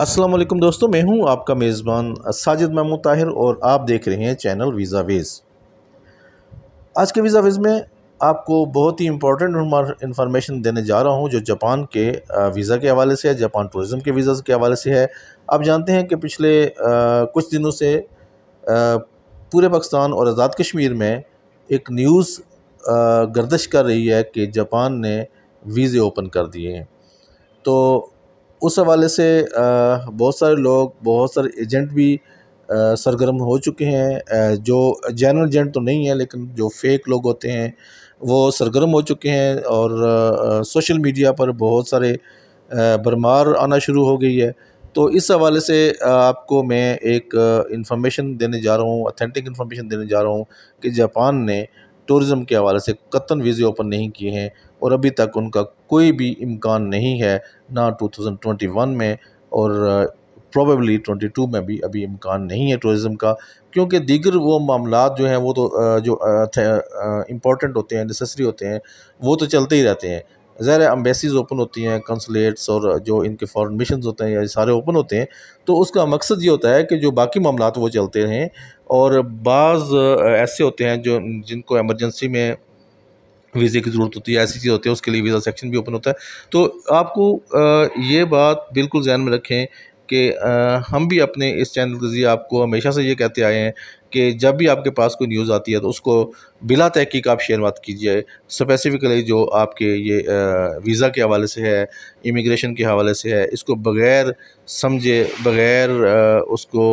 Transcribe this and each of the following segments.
असलम दोस्तों मैं हूं आपका मेज़बान साजिद महमूद ताहिर और आप देख रहे हैं चैनल वीज़ा वेज़ आज के वीज़ा वेज़ में आपको बहुत ही इंपॉर्टेंट इन्फॉर्मेशन देने जा रहा हूं जो जापान के वीज़ा के हवाले से है जापान टूरिज़म के वीज़ा के हवाले से है आप जानते हैं कि पिछले कुछ दिनों से पूरे पाकिस्तान और आज़ाद कश्मीर में एक न्यूज़ गर्दश कर रही है कि जापान ने वीज़े ओपन कर दिए हैं तो उस हवाले से बहुत सारे लोग बहुत सारे एजेंट भी सरगर्म हो चुके हैं जो जनरल एजेंट तो नहीं है लेकिन जो फेक लोग होते हैं वो सरगर्म हो चुके हैं और सोशल मीडिया पर बहुत सारे भरमार आना शुरू हो गई है तो इस हवाले से आपको मैं एक इन्फॉर्मेशन देने जा रहा हूँ अथेंटिक इन्फॉर्मेशन देने जा रहा हूँ कि जापान ने टूरिज़म के हवाले से कतन वीज़े ओपन नहीं किए हैं और अभी तक उनका कोई भी इम्कान नहीं है ना 2021 में और प्रोबेबली 22 में भी अभी इम्कान नहीं है टूरिज़म का क्योंकि दीगर वो मामला जो हैं वो तो जो इम्पोर्टेंट होते हैं नेसेसरी होते हैं वो तो चलते ही रहते हैं ज़ाहिर अम्बेसीज ओपन होती हैं कंसलेट्स और जो इनके फॉरेन मिशन होते हैं या सारे ओपन होते हैं तो उसका मकसद ये होता है कि जो बाकी मामला वो चलते रहें और बाज़ ऐसे होते हैं जो जिनको एमरजेंसी में वीज़े की ज़रूरत होती है ऐसी चीज़ होती है उसके लिए वीज़ा सेक्शन भी ओपन होता है तो आपको ये बात बिल्कुल जहन में रखें कि हम भी अपने इस चैनल के ज़रिए आपको हमेशा से ये कहते आए हैं कि जब भी आपके पास कोई न्यूज़ आती है तो उसको बिला तहकीक आप शेयर मत कीजिए स्पेसिफ़िकली जो आपके ये वीज़ा के हवाले से है इमिग्रेशन के हवाले से है इसको बग़ैर समझे बग़ैर उसको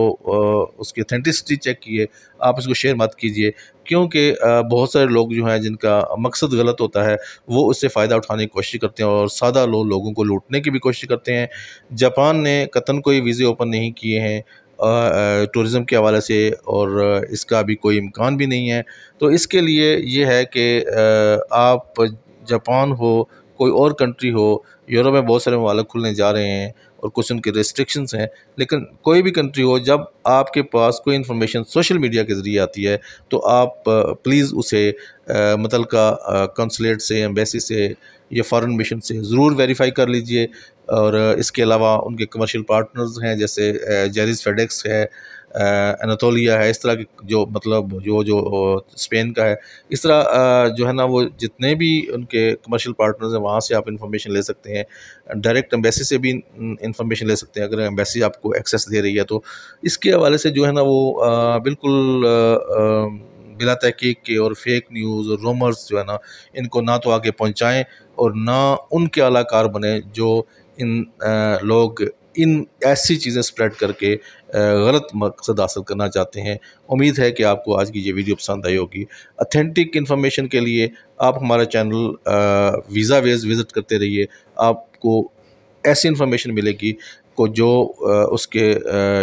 उसकी अथेंटिसिटी चेक किए आप इसको शेयर मत कीजिए क्योंकि बहुत सारे लोग जो हैं जिनका मकसद गलत होता है वो उससे फ़ायदा उठाने की कोशिश करते हैं और सादा लोग लोगों को लूटने की भी कोशिश करते हैं जापान ने कतन कोई वीज़े ओपन नहीं किए हैं टूरिज़म के हवाले से और इसका भी कोई इम्कान भी नहीं है तो इसके लिए ये है कि आप जापान हो कोई और कंट्री हो यूरोप में बहुत सारे ममालक खुलने जा रहे हैं और कुछ उनके रिस्ट्रिक्शंस हैं लेकिन कोई भी कंट्री हो जब आपके पास कोई इन्फॉर्मेशन सोशल मीडिया के ज़रिए आती है तो आप प्लीज़ उसे मतलब का कंसलेट से एम्बेसी से या फॉरेन मिशन से ज़रूर वेरीफाई कर लीजिए और इसके अलावा उनके कमर्शियल पार्टनर्स हैं जैसे जेरिस फेडेक्स है अनातोलिया है इस तरह के जो मतलब जो जो स्पेन का है इस तरह जो है ना वो जितने भी उनके कमर्शियल पार्टनर्स हैं वहाँ से आप इन्फॉर्मेशन ले सकते हैं डायरेक्ट एम्बेसी से भी इन्फॉर्मेशन ले सकते हैं अगर एम्बेसी आपको एक्सेस दे रही है तो इसके हवाले से जो है ना वो बिल्कुल बिला तहकीक के और फेक न्यूज़ और रूमर्स जो है ना इनको ना तो आगे पहुँचाएँ और ना उनके अलाकार बने जो इन आ, लोग इन ऐसी चीज़ें स्प्रेड करके गलत मकसद हासिल करना चाहते हैं उम्मीद है कि आपको आज की ये वीडियो पसंद आई होगी अथेंटिक इन्फॉर्मेशन के लिए आप हमारा चैनल वीज़ा वेज विज़िट करते रहिए आपको ऐसी इन्फॉर्मेशन मिलेगी को जो उसके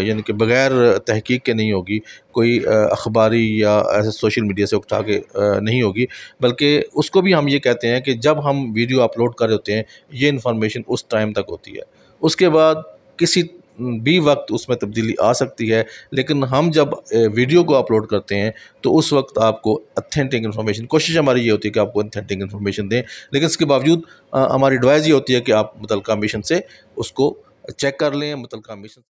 यानी कि बग़ैर तहक़ीक़ के नहीं होगी कोई अखबारी या ऐसे सोशल मीडिया से उठा के नहीं होगी बल्कि उसको भी हम ये कहते हैं कि जब हम वीडियो अपलोड कर रहे होते हैं ये इन्फॉर्मेशन उस टाइम तक होती है उसके बाद किसी भी वक्त उसमें तब्दीली आ सकती है लेकिन हम जब वीडियो को अपलोड करते हैं तो उस वक्त आपको अथेंटिक इन्फॉर्मेशन कोशिश हमारी ये होती है कि आपको अथेंटिक इन्फॉर्मेशन दें लेकिन इसके बावजूद हमारी एडवाइज़ ये होती है कि आप मुतल मिशन से उसको चेक कर लें मुतल मिशन